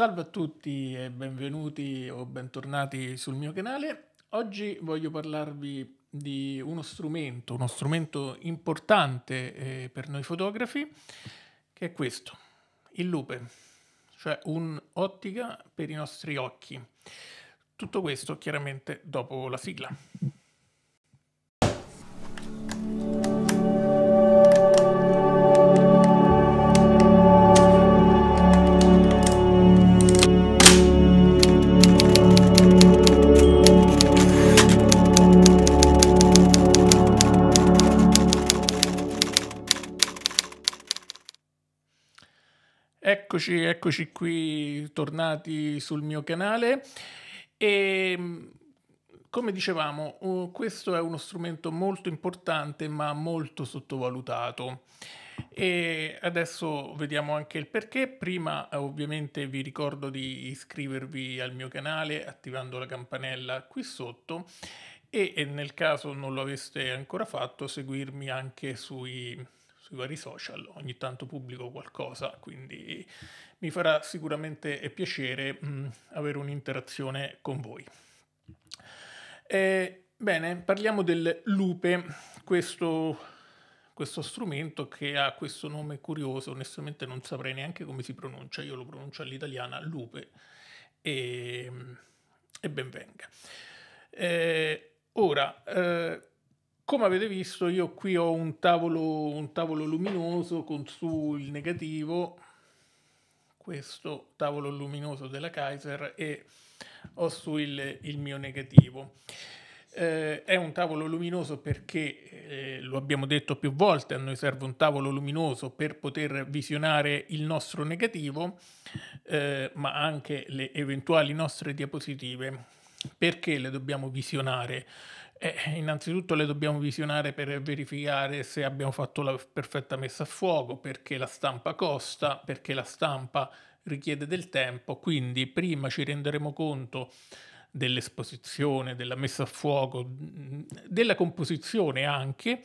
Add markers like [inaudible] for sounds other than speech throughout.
Salve a tutti e benvenuti o bentornati sul mio canale. Oggi voglio parlarvi di uno strumento, uno strumento importante eh, per noi fotografi, che è questo, il lupe, cioè un'ottica per i nostri occhi. Tutto questo chiaramente dopo la sigla. Eccoci, eccoci qui, tornati sul mio canale e ehm, come dicevamo, questo è uno strumento molto importante ma molto sottovalutato. E adesso vediamo anche il perché. Prima eh, ovviamente vi ricordo di iscrivervi al mio canale attivando la campanella qui sotto e nel caso non lo aveste ancora fatto seguirmi anche sui sui vari social, ogni tanto pubblico qualcosa, quindi mi farà sicuramente eh, piacere mh, mm, avere un'interazione con voi. E, eh, bene, parliamo del lupe, questo, questo strumento che ha questo nome curioso, onestamente non saprei neanche come si pronuncia, io lo pronuncio all'italiana lupe e, e ben venga. E, eh, ora, eh, come avete visto io qui ho un tavolo, un tavolo luminoso con su il negativo, questo tavolo luminoso della Kaiser e ho su il, il mio negativo. Eh, è un tavolo luminoso perché, eh, lo abbiamo detto più volte, a noi serve un tavolo luminoso per poter visionare il nostro negativo, eh, ma anche le eventuali nostre diapositive. Perché le dobbiamo visionare? Eh, innanzitutto le dobbiamo visionare per verificare se abbiamo fatto la perfetta messa a fuoco, perché la stampa costa, perché la stampa richiede del tempo, quindi prima ci renderemo conto dell'esposizione, della messa a fuoco, mm, della composizione anche.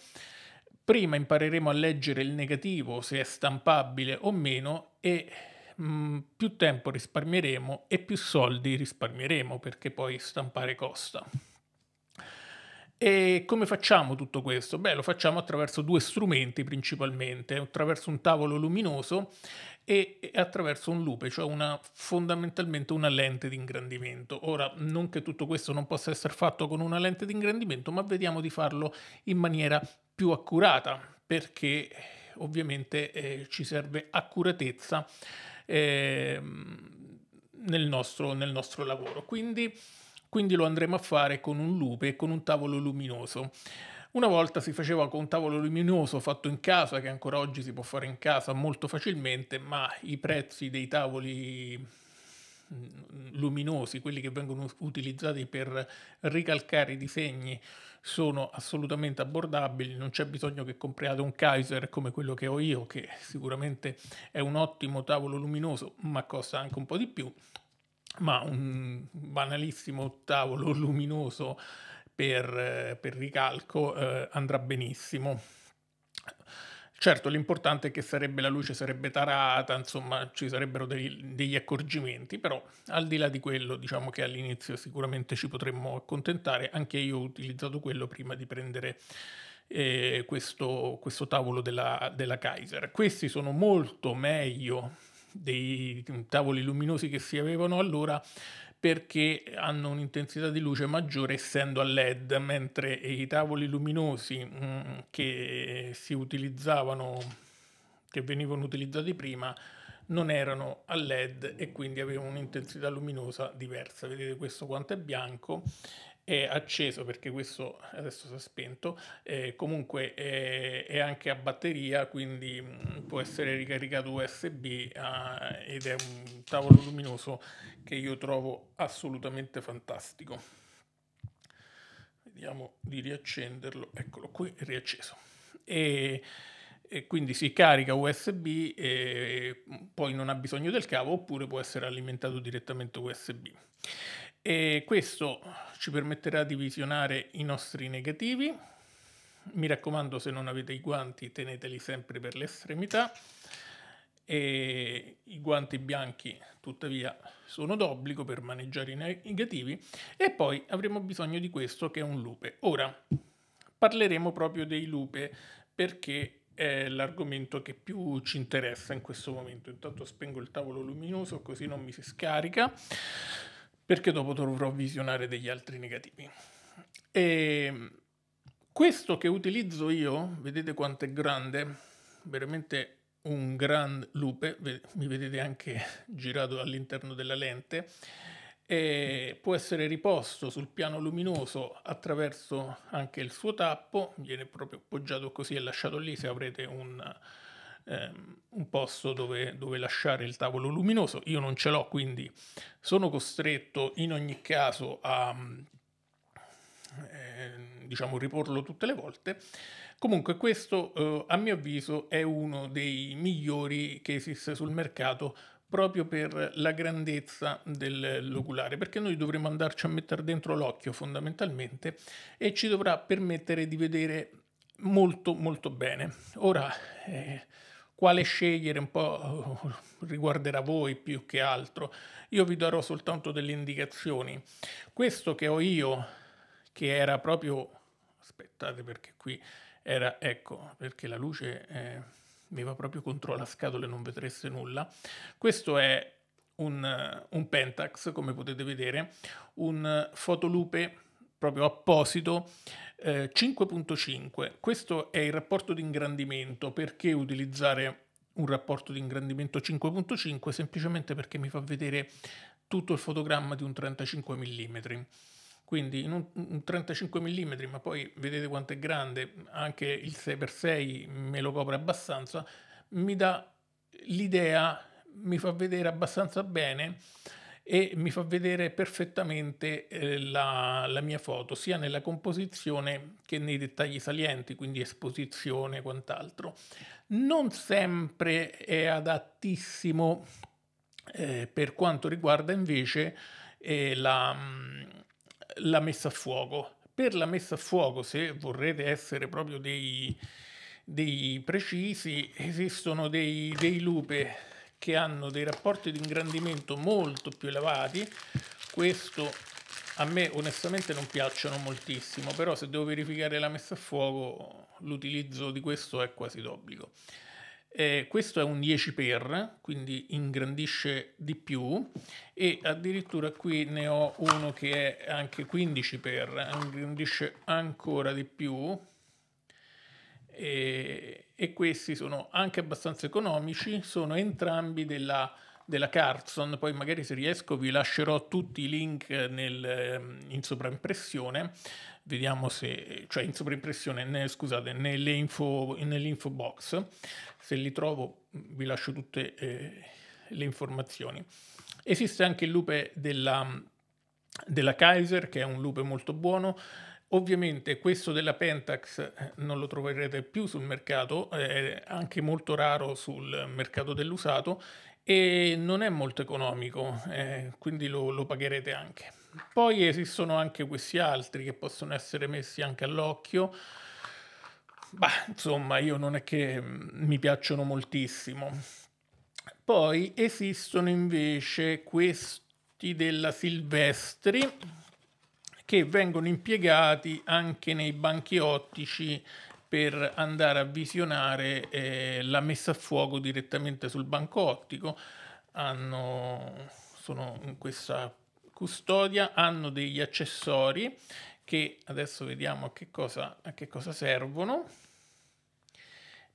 Prima impareremo a leggere il negativo, se è stampabile o meno, e mh, mm, più tempo risparmieremo e più soldi risparmieremo, perché poi stampare costa. E come facciamo tutto questo? Beh, lo facciamo attraverso due strumenti principalmente, attraverso un tavolo luminoso e attraverso un lupe, cioè una, fondamentalmente una lente di ingrandimento. Ora, non che tutto questo non possa essere fatto con una lente di ingrandimento, ma vediamo di farlo in maniera più accurata, perché ovviamente eh, ci serve accuratezza eh, nel, nostro, nel nostro lavoro. Quindi quindi lo andremo a fare con un lupe e con un tavolo luminoso. Una volta si faceva con un tavolo luminoso fatto in casa, che ancora oggi si può fare in casa molto facilmente, ma i prezzi dei tavoli mm, luminosi, quelli che vengono utilizzati per ricalcare i disegni, sono assolutamente abbordabili, non c'è bisogno che compriate un Kaiser come quello che ho io, che sicuramente è un ottimo tavolo luminoso, ma costa anche un po' di più, ma un banalissimo tavolo luminoso per, eh, per ricalco eh, andrà benissimo. Certo, l'importante è che sarebbe, la luce sarebbe tarata, insomma ci sarebbero dei, degli accorgimenti, però al di là di quello diciamo che all'inizio sicuramente ci potremmo accontentare, anche io ho utilizzato quello prima di prendere eh, questo, questo, tavolo della, della Kaiser. Questi sono molto meglio dei mm, tavoli luminosi che si avevano allora perché hanno un'intensità di luce maggiore essendo a LED, mentre i tavoli luminosi mh, mm, che si utilizzavano, che venivano utilizzati prima, non erano a LED e quindi avevano un'intensità luminosa diversa. Vedete questo quanto è bianco è acceso perché questo adesso si è spento, eh, comunque è, è, anche a batteria, quindi mm, può essere ricaricato USB eh, ah, ed è un tavolo luminoso che io trovo assolutamente fantastico. Vediamo di riaccenderlo, eccolo qui, è riacceso. E, e quindi si carica USB e mm, poi non ha bisogno del cavo oppure può essere alimentato direttamente USB e questo ci permetterà di visionare i nostri negativi. Mi raccomando, se non avete i guanti, teneteli sempre per le estremità. E I guanti bianchi, tuttavia, sono d'obbligo per maneggiare i negativi. E poi avremo bisogno di questo che è un lupe. Ora parleremo proprio dei lupe perché è l'argomento che più ci interessa in questo momento. Intanto spengo il tavolo luminoso così non mi si scarica perché dopo dovrò visionare degli altri negativi. E ehm, questo che utilizzo io, vedete quanto è grande, veramente un gran lupe, mi vedete anche [laughs] girato all'interno della lente, e può essere riposto sul piano luminoso attraverso anche il suo tappo, viene proprio appoggiato così e lasciato lì se avrete un ehm, un posto dove, dove, lasciare il tavolo luminoso. Io non ce l'ho, quindi sono costretto in ogni caso a eh, diciamo riporlo tutte le volte. Comunque questo eh, a mio avviso è uno dei migliori che esiste sul mercato proprio per la grandezza dell'oculare, perché noi dovremo andarci a mettere dentro l'occhio fondamentalmente e ci dovrà permettere di vedere molto molto bene. Ora eh, quale scegliere un po' [laughs] riguarderà voi più che altro. Io vi darò soltanto delle indicazioni. Questo che ho io, che era proprio... aspettate perché qui era... ecco, perché la luce eh, mi va proprio contro la scatola e non vedreste nulla. Questo è un, un Pentax, come potete vedere, un fotolupe proprio apposito, eh, 5.5. Questo è il rapporto di ingrandimento. Perché utilizzare un rapporto di ingrandimento 5.5? Semplicemente perché mi fa vedere tutto il fotogramma di un 35 mm. Quindi in un, un 35 mm, ma poi vedete quanto è grande, anche il 6x6 me lo copre abbastanza, mi dà l'idea, mi fa vedere abbastanza bene e mi fa vedere perfettamente eh, la, la, mia foto, sia nella composizione che nei dettagli salienti, quindi esposizione e quant'altro. Non sempre è adattissimo eh, per quanto riguarda invece eh, la, mm, la messa a fuoco. Per la messa a fuoco, se vorrete essere proprio dei, dei precisi, esistono dei, dei lupe che hanno dei rapporti di ingrandimento molto più elevati, questo a me onestamente non piacciono moltissimo, però se devo verificare la messa a fuoco l'utilizzo di questo è quasi d'obbligo. Eh, questo è un 10x, quindi ingrandisce di più e addirittura qui ne ho uno che è anche 15x, ingrandisce ancora di più, e, e, questi sono anche abbastanza economici, sono entrambi della, della Carson, poi magari se riesco vi lascerò tutti i link nel, in sovraimpressione, vediamo se, cioè in sovraimpressione, ne, scusate, nell'info, nell'info box, se li trovo vi lascio tutte eh, le informazioni. Esiste anche il lupe della, della Kaiser, che è un lupe molto buono, Ovviamente questo della Pentax eh, non lo troverete più sul mercato, è anche molto raro sul mercato dell'usato e non è molto economico, eh, quindi lo, lo, pagherete anche. Poi esistono anche questi altri che possono essere messi anche all'occhio. Bah, insomma, io non è che mm, mi piacciono moltissimo. Poi esistono invece questi della Silvestri che vengono impiegati anche nei banchi ottici per andare a visionare eh, la messa a fuoco direttamente sul banco ottico. Hanno, sono in questa custodia, hanno degli accessori che adesso vediamo a che cosa, a che cosa servono.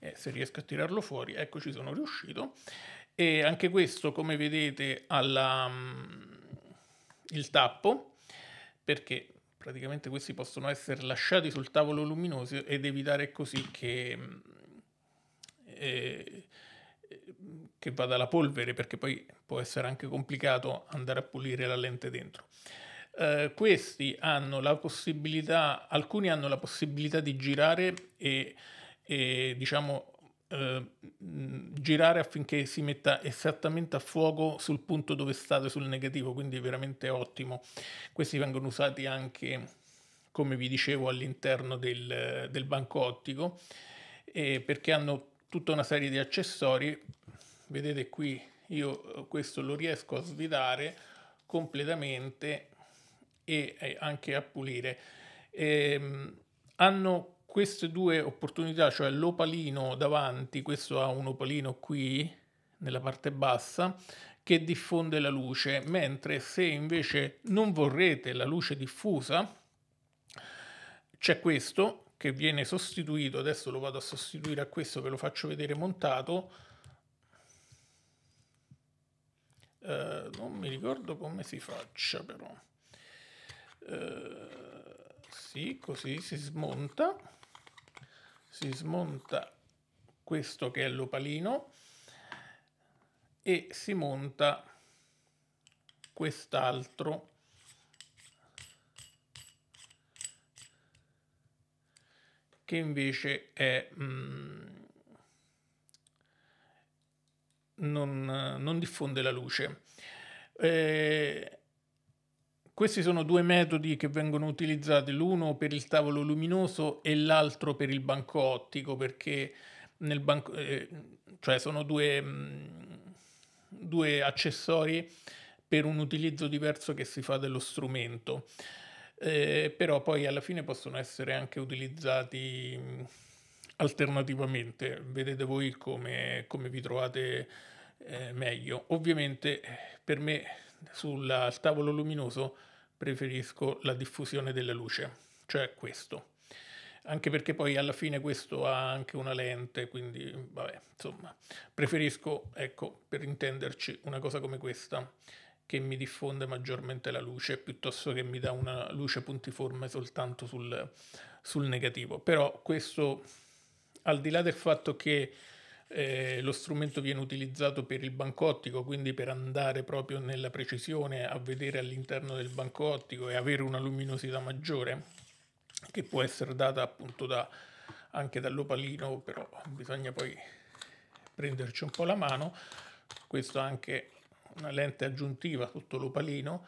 Eh, se riesco a tirarlo fuori, ecco ci sono riuscito. E anche questo, come vedete, ha mm, il tappo perché praticamente questi possono essere lasciati sul tavolo luminoso ed evitare così che, mm, eh, che vada la polvere, perché poi può essere anche complicato andare a pulire la lente dentro. Uh, questi hanno la possibilità, alcuni hanno la possibilità di girare e, e diciamo Ehm, girare affinché si metta esattamente a fuoco sul punto dove state sul negativo, quindi veramente ottimo. Questi vengono usati anche, come vi dicevo, all'interno del, del banco ottico eh, perché hanno tutta una serie di accessori. Vedete qui, io eh, questo lo riesco a svidare completamente e eh, anche a pulire. Eh, hanno queste due opportunità, cioè l'opalino davanti, questo ha un opalino qui nella parte bassa che diffonde la luce, mentre se invece non vorrete la luce diffusa c'è questo che viene sostituito, adesso lo vado a sostituire a questo ve lo faccio vedere montato, eh, non mi ricordo come si faccia però, eh, sì, così si smonta si smonta questo che è l'opalino e si monta quest'altro che invece è mh, mm, non, non diffonde la luce. Eh, questi sono due metodi che vengono utilizzati, l'uno per il tavolo luminoso e l'altro per il banco ottico, perché nel banco, eh, cioè sono due, mh, mm, due accessori per un utilizzo diverso che si fa dello strumento. Eh, però poi alla fine possono essere anche utilizzati mm, alternativamente, vedete voi come, come vi trovate eh, meglio. Ovviamente eh, per me sul tavolo luminoso preferisco la diffusione della luce, cioè questo. Anche perché poi alla fine questo ha anche una lente, quindi vabbè, insomma, preferisco, ecco, per intenderci, una cosa come questa che mi diffonde maggiormente la luce piuttosto che mi dà una luce puntiforme soltanto sul, sul negativo. Però questo, al di là del fatto che eh, lo strumento viene utilizzato per il banco ottico, quindi per andare proprio nella precisione a vedere all'interno del banco ottico e avere una luminosità maggiore, che può essere data appunto da, anche dall'opalino, però bisogna poi prenderci un po' la mano. Questo ha anche una lente aggiuntiva sotto l'opalino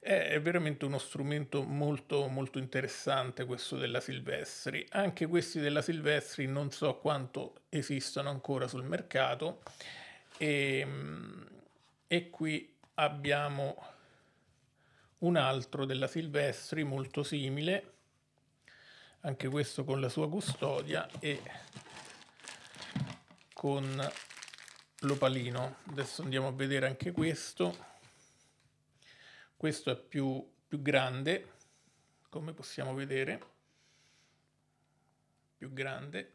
è veramente uno strumento molto, molto interessante questo della Silvestri. Anche questi della Silvestri non so quanto esistano ancora sul mercato. E, ehm, e qui abbiamo un altro della Silvestri molto simile, anche questo con la sua custodia e con l'opalino. Adesso andiamo a vedere anche questo questo è più, più grande come possiamo vedere più grande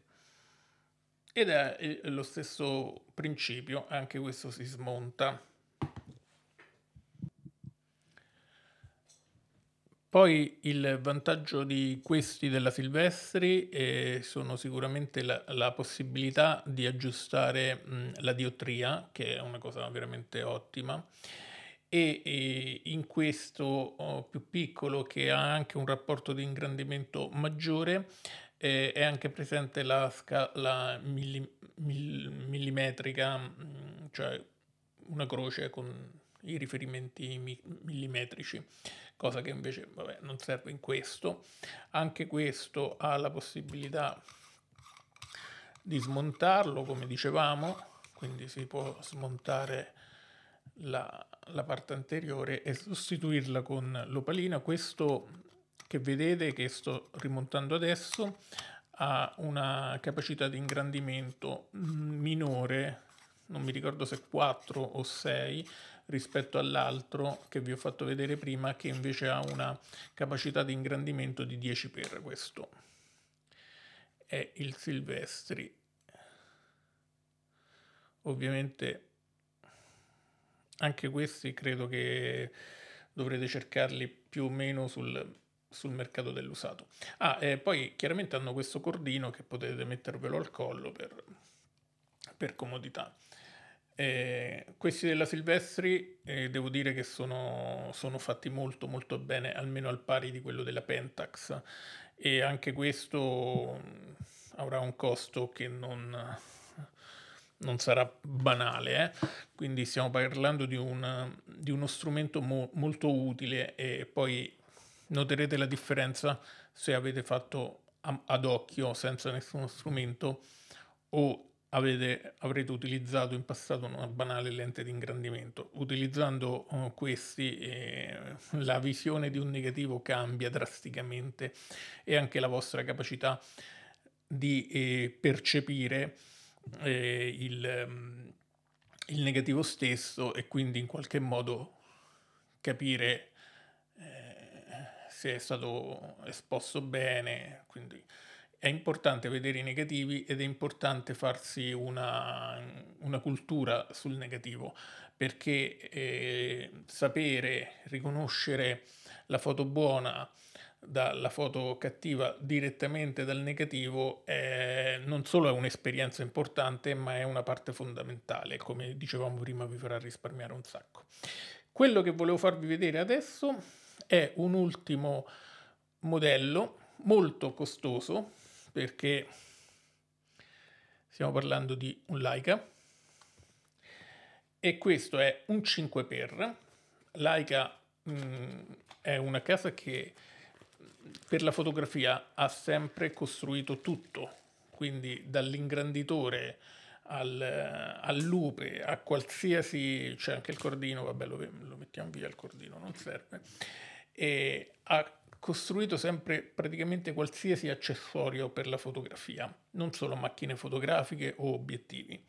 ed è lo stesso principio anche questo si smonta poi il vantaggio di questi della Silvestri eh, sono sicuramente la, la, possibilità di aggiustare mh, la diottria che è una cosa veramente ottima e, e in questo oh, più piccolo che ha anche un rapporto di ingrandimento maggiore eh, è anche presente la scala milli, mill, millimetrica, mm, cioè una croce con i riferimenti millimetrici, cosa che invece vabbè, non serve in questo. Anche questo ha la possibilità di smontarlo, come dicevamo, quindi si può smontare la, la parte anteriore e sostituirla con l'opalina. Questo che vedete che sto rimontando adesso ha una capacità di ingrandimento minore, non mi ricordo se 4 o 6 rispetto all'altro che vi ho fatto vedere prima che invece ha una capacità di ingrandimento di 10 per questo è il Silvestri ovviamente anche questi credo che dovrete cercarli più o meno sul, sul mercato dell'usato. Ah, e poi chiaramente hanno questo cordino che potete mettervelo al collo per, per comodità. Eh, questi della Silvestri eh, devo dire che sono, sono, fatti molto molto bene, almeno al pari di quello della Pentax e anche questo mm, avrà un costo che non, non sarà banale, eh? quindi stiamo parlando di, una, di uno strumento mo- molto utile e poi noterete la differenza se avete fatto a- ad occhio senza nessuno strumento o avete, avrete utilizzato in passato una banale lente di ingrandimento. Utilizzando uh, questi eh, la visione di un negativo cambia drasticamente e anche la vostra capacità di eh, percepire eh, il, um, il, negativo stesso e quindi in qualche modo capire eh, se è stato esposto bene. Quindi è importante vedere i negativi ed è importante farsi una, una cultura sul negativo perché eh, sapere riconoscere la foto buona dalla foto cattiva direttamente dal negativo è, non solo è un'esperienza importante ma è una parte fondamentale come dicevamo prima vi farà risparmiare un sacco quello che volevo farvi vedere adesso è un ultimo modello molto costoso perché stiamo parlando di un Leica e questo è un 5x Leica mh, mm, è una casa che per la fotografia ha sempre costruito tutto, quindi dall'ingranditore al, al lupe a qualsiasi, c'è anche il cordino, vabbè lo, lo mettiamo via il cordino, non serve, e ha costruito sempre praticamente qualsiasi accessorio per la fotografia, non solo macchine fotografiche o obiettivi.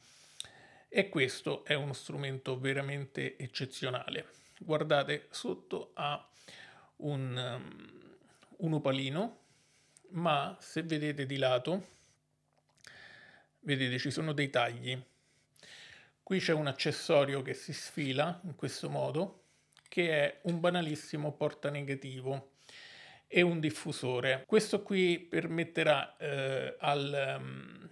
E questo è uno strumento veramente eccezionale. Guardate, sotto ha un... Um, un opalino, ma se vedete di lato, vedete ci sono dei tagli. Qui c'è un accessorio che si sfila in questo modo, che è un banalissimo porta negativo e un diffusore. Questo qui permetterà eh, al, um,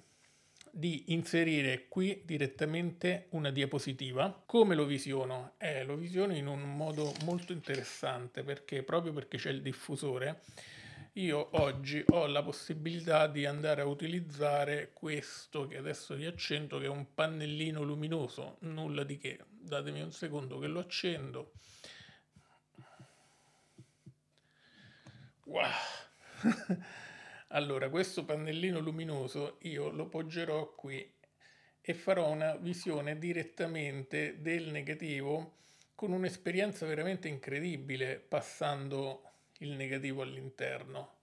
di inserire qui direttamente una diapositiva. Come lo visiono? Eh, lo visiono in un modo molto interessante perché proprio perché c'è il diffusore io oggi ho la possibilità di andare a utilizzare questo che adesso vi accendo che è un pannellino luminoso nulla di che datemi un secondo che lo accendo wow [laughs] Allora, questo pannellino luminoso io lo poggerò qui e farò una visione direttamente del negativo con un'esperienza veramente incredibile passando il negativo all'interno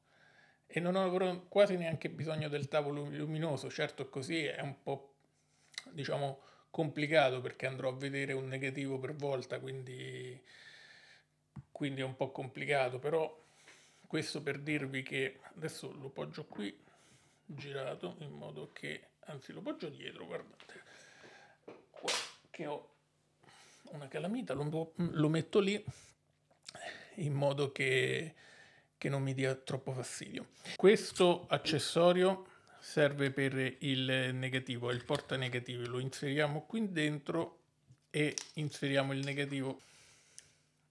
e non avrò quasi neanche bisogno del tavolo luminoso, certo così è un po' diciamo complicato perché andrò a vedere un negativo per volta, quindi, quindi è un po' complicato, però questo per dirvi che adesso lo poggio qui, girato, in modo che, anzi lo poggio dietro, guardate, qua, che ho una calamita, lo, lo metto lì in modo che, che non mi dia troppo fastidio. Questo accessorio serve per il negativo, il porta negativi, lo inseriamo qui dentro e inseriamo il negativo,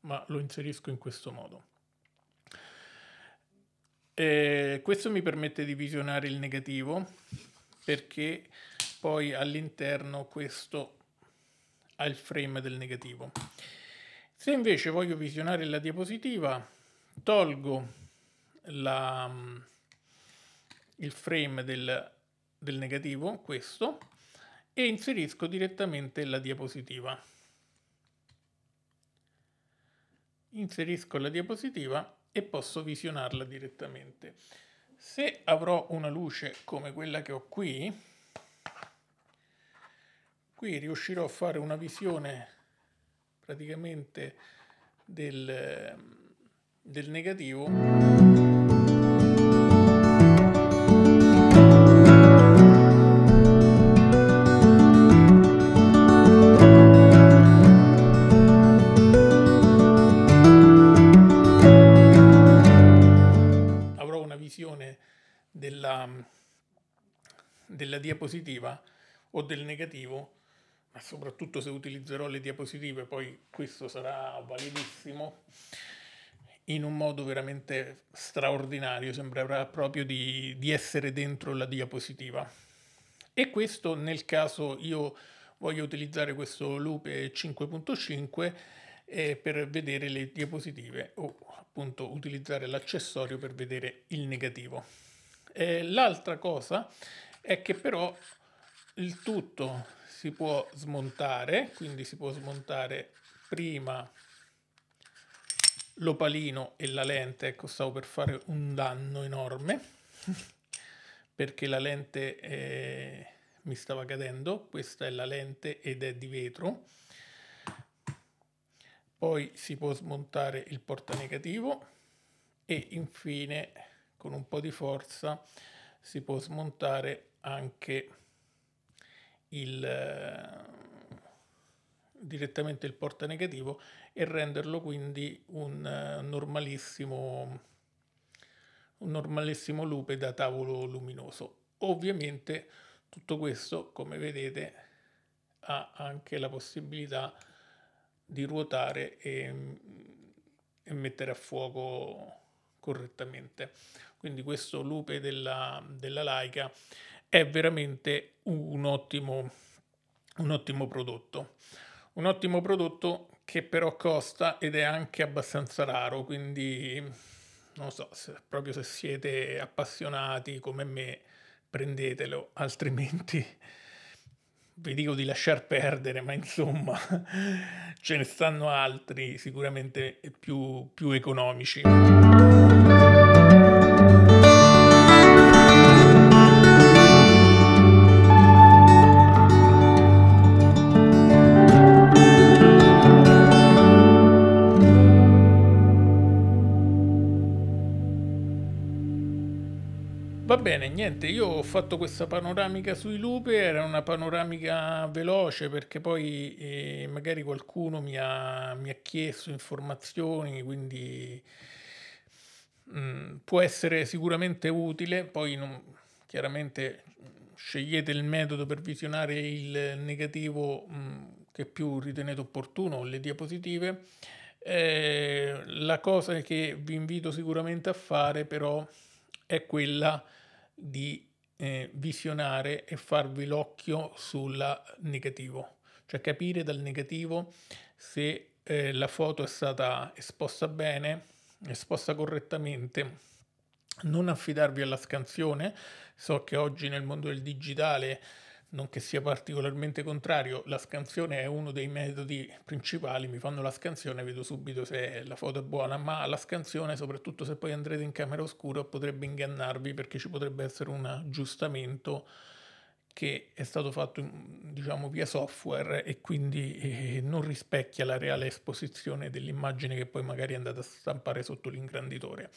ma lo inserisco in questo modo. Eh, questo mi permette di visionare il negativo perché poi all'interno questo ha il frame del negativo. Se invece voglio visionare la diapositiva, tolgo la, il frame del, del negativo, questo, e inserisco direttamente la diapositiva. Inserisco la diapositiva e posso visionarla direttamente. Se avrò una luce come quella che ho qui, qui riuscirò a fare una visione praticamente del, del negativo. della, della diapositiva o del negativo, ma soprattutto se utilizzerò le diapositive, poi questo sarà validissimo in un modo veramente straordinario, sembrerà proprio di, di, essere dentro la diapositiva. E questo nel caso io voglio utilizzare questo loop 5.5 eh, per vedere le diapositive o appunto utilizzare l'accessorio per vedere il negativo. Eh, l'altra cosa è che però il tutto si può smontare, quindi si può smontare prima l'opalino e la lente, ecco stavo per fare un danno enorme [laughs] perché la lente eh, mi stava cadendo, questa è la lente ed è di vetro. Poi si può smontare il porta negativo e infine con un po' di forza si può smontare anche il, eh, direttamente il porta negativo e renderlo quindi un eh, normalissimo un normalissimo lupe da tavolo luminoso ovviamente tutto questo come vedete ha anche la possibilità di ruotare e, mm, e mettere a fuoco correttamente. Quindi questo lupe della, della Laika è veramente un ottimo, un ottimo prodotto. Un ottimo prodotto che però costa ed è anche abbastanza raro, quindi non so, se, proprio se siete appassionati come me, prendetelo, altrimenti vi dico di lasciar perdere, ma insomma ce ne stanno altri sicuramente più, più economici. Va bene, niente, io ho fatto questa panoramica sui lupi, era una panoramica veloce perché poi eh, magari qualcuno mi ha, mi ha, chiesto informazioni, quindi mh, mm, può essere sicuramente utile, poi non, chiaramente scegliete il metodo per visionare il negativo mh, mm, che più ritenete opportuno, o le diapositive. Eh, la cosa che vi invito sicuramente a fare però è quella di eh, visionare e farvi l'occhio sul negativo, cioè capire dal negativo se eh, la foto è stata esposta bene, esposta correttamente. Non affidarvi alla scansione, so che oggi nel mondo del digitale non che sia particolarmente contrario, la scansione è uno dei metodi principali, mi fanno la scansione, vedo subito se la foto è buona, ma la scansione, soprattutto se poi andrete in camera oscura, potrebbe ingannarvi perché ci potrebbe essere un aggiustamento che è stato fatto diciamo via software e quindi eh, non rispecchia la reale esposizione dell'immagine che poi magari andate a stampare sotto l'ingranditore.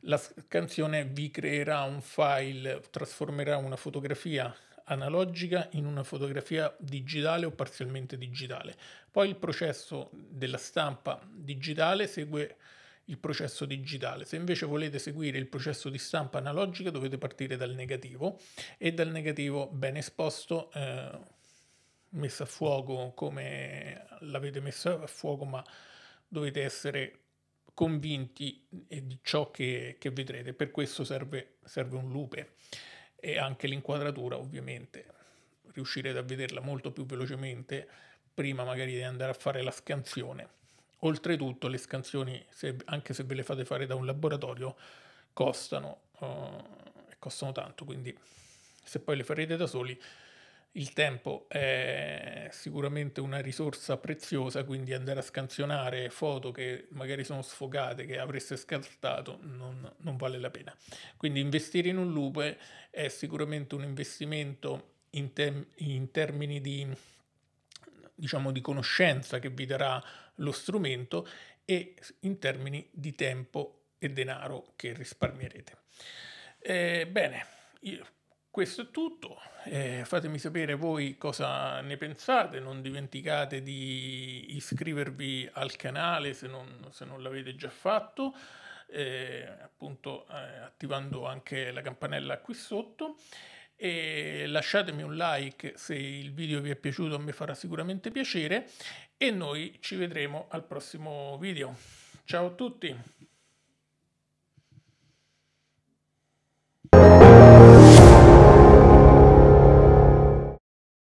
La scansione vi creerà un file, trasformerà una fotografia analogica in una fotografia digitale o parzialmente digitale. Poi il processo della stampa digitale segue il processo digitale. Se invece volete seguire il processo di stampa analogica dovete partire dal negativo e dal negativo ben esposto eh, messo a fuoco come l'avete messo a fuoco ma dovete essere convinti di ciò che, che vedrete. Per questo serve, serve un lupe e anche l'inquadratura ovviamente, riuscirete a vederla molto più velocemente prima magari di andare a fare la scansione. Oltretutto le scansioni, se, anche se ve le fate fare da un laboratorio, costano, uh, costano tanto, quindi se poi le farete da soli il tempo è sicuramente una risorsa preziosa, quindi andare a scansionare foto che magari sono sfogate, che avreste scartato, non, non vale la pena. Quindi investire in un lupo è sicuramente un investimento in, tem- in termini di, diciamo, di conoscenza che vi darà lo strumento e in termini di tempo e denaro che risparmierete. Eh, bene, io questo è tutto, eh, fatemi sapere voi cosa ne pensate, non dimenticate di iscrivervi al canale se non, se non l'avete già fatto, eh, appunto eh, attivando anche la campanella qui sotto e lasciatemi un like se il video vi è piaciuto, mi farà sicuramente piacere e noi ci vedremo al prossimo video. Ciao a tutti!